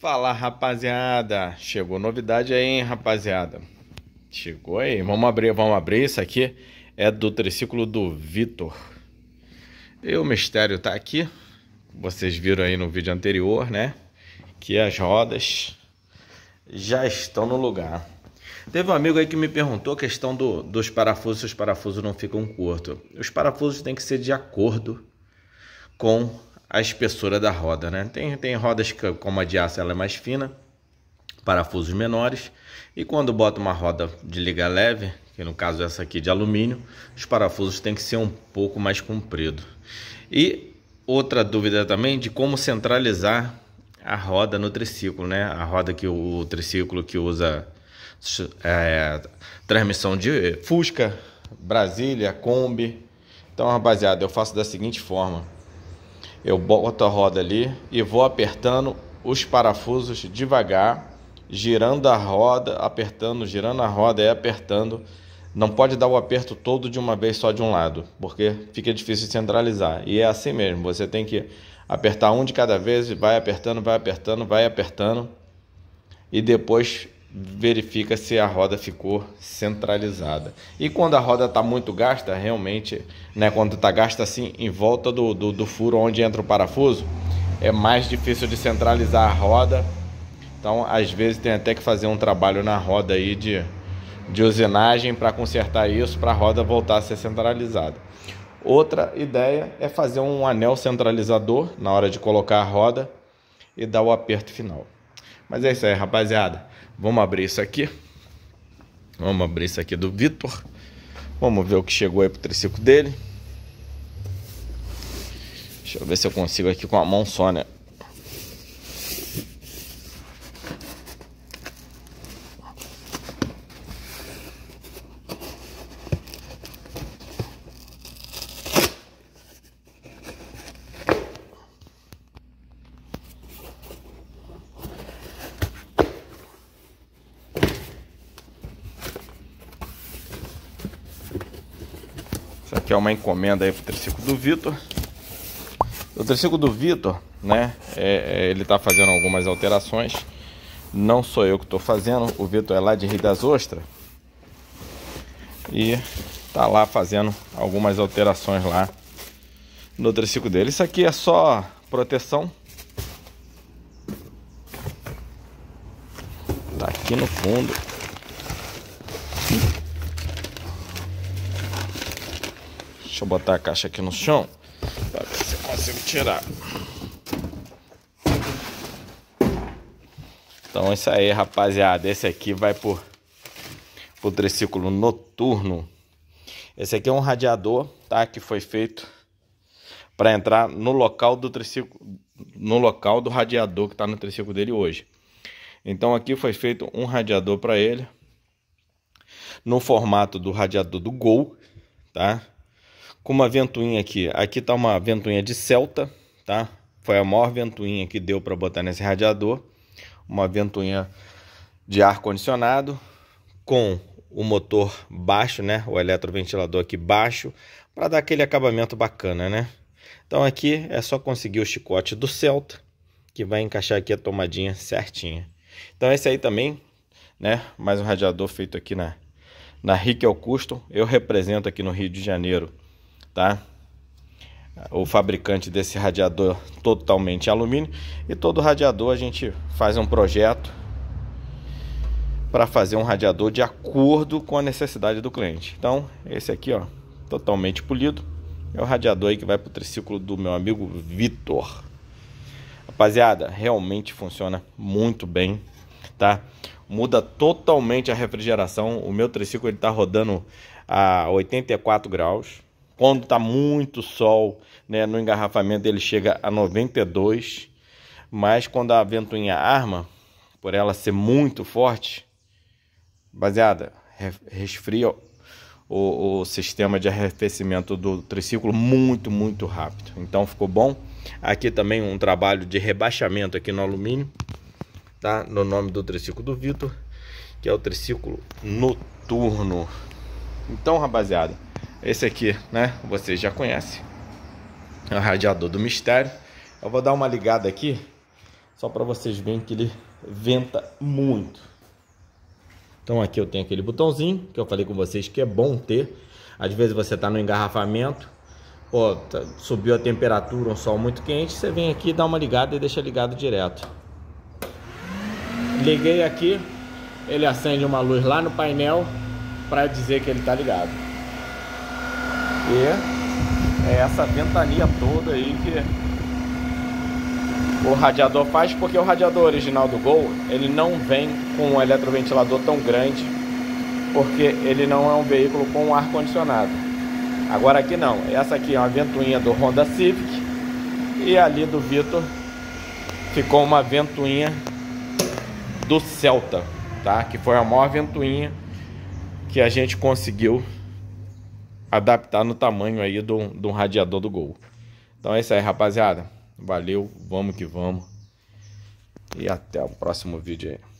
Fala rapaziada, chegou novidade aí, hein, rapaziada? Chegou aí, vamos abrir, vamos abrir. Isso aqui é do triciclo do Vitor. E o mistério tá aqui. Vocês viram aí no vídeo anterior, né? Que as rodas já estão no lugar. Teve um amigo aí que me perguntou a questão do, dos parafusos, se os parafusos não ficam curtos. Os parafusos têm que ser de acordo com a espessura da roda, né? Tem, tem rodas que, como a de aço, ela é mais fina, parafusos menores, e quando bota uma roda de liga leve, que no caso é essa aqui de alumínio, os parafusos têm que ser um pouco mais comprido. E outra dúvida também de como centralizar a roda no triciclo, né? A roda que o, o triciclo que usa é, transmissão de Fusca, Brasília, Kombi. Então, rapaziada, eu faço da seguinte forma. Eu boto a roda ali e vou apertando os parafusos devagar, girando a roda, apertando, girando a roda e apertando. Não pode dar o aperto todo de uma vez só de um lado, porque fica difícil centralizar. E é assim mesmo, você tem que apertar um de cada vez e vai apertando, vai apertando, vai apertando. E depois verifica se a roda ficou centralizada. E quando a roda está muito gasta, realmente, né, quando está gasta assim, em volta do, do, do furo onde entra o parafuso, é mais difícil de centralizar a roda. Então, às vezes, tem até que fazer um trabalho na roda aí de, de usinagem para consertar isso, para a roda voltar a ser centralizada. Outra ideia é fazer um anel centralizador na hora de colocar a roda e dar o aperto final. Mas é isso aí, rapaziada. Vamos abrir isso aqui. Vamos abrir isso aqui do Vitor. Vamos ver o que chegou aí pro triciclo dele. Deixa eu ver se eu consigo aqui com a mão só, né? que é uma encomenda aí pro triciclo do Vitor. O triciclo do Vitor, né? É, é ele tá fazendo algumas alterações. Não sou eu que estou fazendo. O Vitor é lá de Rio das Ostras. E tá lá fazendo algumas alterações lá no triciclo dele. Isso aqui é só proteção. Tá aqui no fundo. Deixa eu botar a caixa aqui no chão para ver se eu consigo tirar. Então é isso aí, rapaziada. Esse aqui vai por o triciclo noturno. Esse aqui é um radiador, tá? Que foi feito para entrar no local do triciclo, no local do radiador que está no triciclo dele hoje. Então aqui foi feito um radiador para ele no formato do radiador do Gol, tá? com uma ventoinha aqui. Aqui tá uma ventoinha de Celta, tá? Foi a maior ventoinha que deu para botar nesse radiador. Uma ventoinha de ar condicionado com o motor baixo, né? O eletroventilador aqui baixo para dar aquele acabamento bacana, né? Então aqui é só conseguir o chicote do Celta que vai encaixar aqui a tomadinha certinha. Então esse aí também, né? Mais um radiador feito aqui na na Rickel Custom. Eu represento aqui no Rio de Janeiro tá? O fabricante desse radiador totalmente alumínio e todo radiador a gente faz um projeto para fazer um radiador de acordo com a necessidade do cliente. Então, esse aqui, ó, totalmente polido, é o radiador aí que vai para o triciclo do meu amigo Vitor. Rapaziada, realmente funciona muito bem, tá? Muda totalmente a refrigeração. O meu triciclo ele tá rodando a 84 graus. Quando está muito sol, né, no engarrafamento ele chega a 92, mas quando a ventoinha arma, por ela ser muito forte, baseada, resfria o, o, sistema de arrefecimento do triciclo muito, muito rápido. Então ficou bom. Aqui também um trabalho de rebaixamento aqui no alumínio, tá? No nome do triciclo do Vitor, que é o triciclo noturno. Então, rapaziada, esse aqui, né? Você já conhece. É o radiador do mistério. Eu vou dar uma ligada aqui, só para vocês verem que ele venta muito. Então aqui eu tenho aquele botãozinho que eu falei com vocês que é bom ter. Às vezes você está no engarrafamento, pô, tá, subiu a temperatura, um sol muito quente, você vem aqui, dá uma ligada e deixa ligado direto. Liguei aqui, ele acende uma luz lá no painel para dizer que ele está ligado porque é essa ventania toda aí que o radiador faz, porque o radiador original do Gol, ele não vem com um eletroventilador tão grande, porque ele não é um veículo com ar condicionado. Agora aqui não, essa aqui é uma ventoinha do Honda Civic e ali do Vitor ficou uma ventoinha do Celta, tá? Que foi a maior ventoinha que a gente conseguiu adaptar no tamanho aí do, do radiador do Gol. Então é isso aí, rapaziada. Valeu, vamos que vamos. E até o próximo vídeo aí.